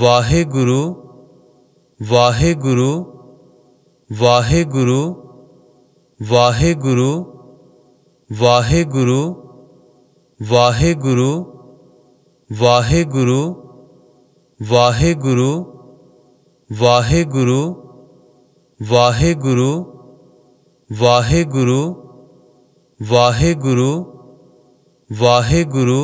वाहे गुरु वाहे गुरु वाहे गुरु वाहे गुरु वाहे गुरु वाहे गुरु वाहे गुरु वाहे गुरु वाहे गुरु वाहे गुरु वाहे गुरु वाहे गुरु वाहे गुरु